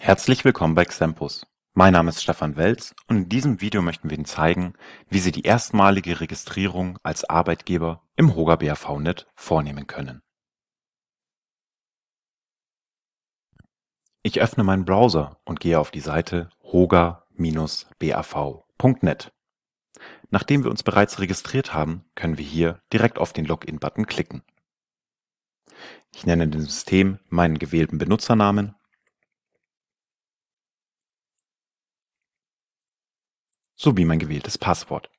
Herzlich willkommen bei Xempus. Mein Name ist Stefan Welz und in diesem Video möchten wir Ihnen zeigen, wie Sie die erstmalige Registrierung als Arbeitgeber im Hoga BAV.net vornehmen können. Ich öffne meinen Browser und gehe auf die Seite hoga-bav.net. Nachdem wir uns bereits registriert haben, können wir hier direkt auf den Login-Button klicken. Ich nenne dem System meinen gewählten Benutzernamen sowie mein gewähltes Passwort.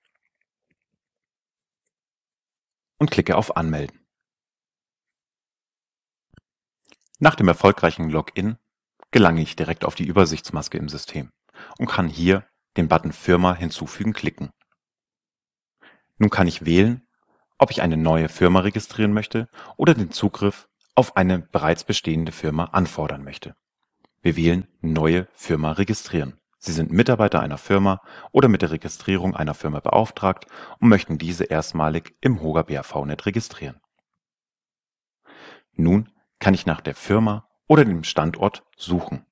Und klicke auf Anmelden. Nach dem erfolgreichen Login gelange ich direkt auf die Übersichtsmaske im System und kann hier den Button Firma hinzufügen klicken. Nun kann ich wählen, ob ich eine neue Firma registrieren möchte oder den Zugriff auf eine bereits bestehende Firma anfordern möchte. Wir wählen Neue Firma registrieren. Sie sind Mitarbeiter einer Firma oder mit der Registrierung einer Firma beauftragt und möchten diese erstmalig im Hoger BAV-Net registrieren. Nun kann ich nach der Firma oder dem Standort suchen.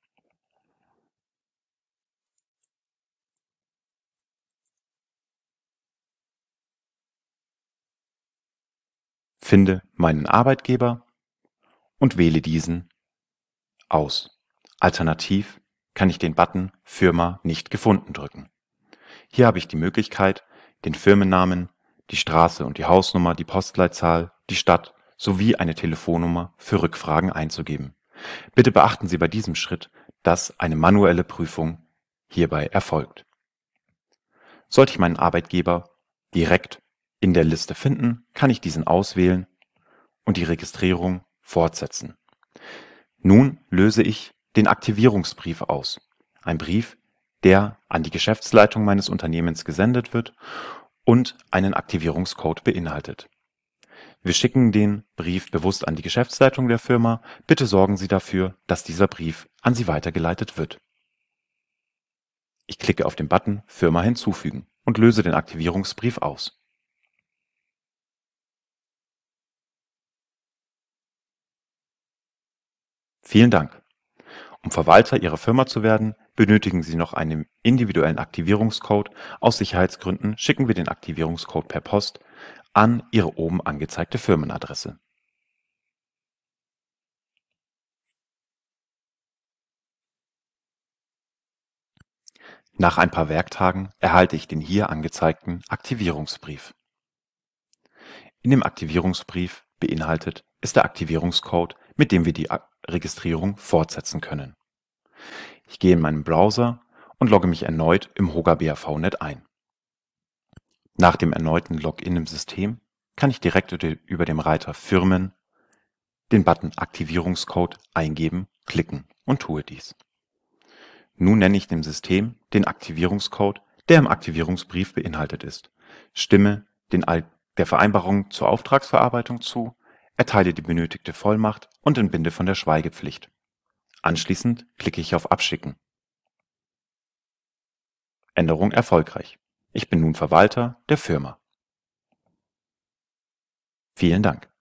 Finde meinen Arbeitgeber und wähle diesen aus. Alternativ kann ich den Button Firma nicht gefunden drücken. Hier habe ich die Möglichkeit, den Firmennamen, die Straße und die Hausnummer, die Postleitzahl, die Stadt sowie eine Telefonnummer für Rückfragen einzugeben. Bitte beachten Sie bei diesem Schritt, dass eine manuelle Prüfung hierbei erfolgt. Sollte ich meinen Arbeitgeber direkt in der Liste finden, kann ich diesen auswählen und die Registrierung fortsetzen. Nun löse ich den Aktivierungsbrief aus. Ein Brief, der an die Geschäftsleitung meines Unternehmens gesendet wird und einen Aktivierungscode beinhaltet. Wir schicken den Brief bewusst an die Geschäftsleitung der Firma. Bitte sorgen Sie dafür, dass dieser Brief an Sie weitergeleitet wird. Ich klicke auf den Button Firma hinzufügen und löse den Aktivierungsbrief aus. Vielen Dank. Um Verwalter Ihrer Firma zu werden, benötigen Sie noch einen individuellen Aktivierungscode. Aus Sicherheitsgründen schicken wir den Aktivierungscode per Post an Ihre oben angezeigte Firmenadresse. Nach ein paar Werktagen erhalte ich den hier angezeigten Aktivierungsbrief. In dem Aktivierungsbrief beinhaltet ist der Aktivierungscode mit dem wir die Registrierung fortsetzen können. Ich gehe in meinen Browser und logge mich erneut im Hoga BAV-Net ein. Nach dem erneuten Login im System kann ich direkt über dem Reiter Firmen den Button Aktivierungscode eingeben, klicken und tue dies. Nun nenne ich dem System den Aktivierungscode, der im Aktivierungsbrief beinhaltet ist, stimme den Al der Vereinbarung zur Auftragsverarbeitung zu erteile die benötigte Vollmacht und entbinde von der Schweigepflicht. Anschließend klicke ich auf Abschicken. Änderung erfolgreich. Ich bin nun Verwalter der Firma. Vielen Dank.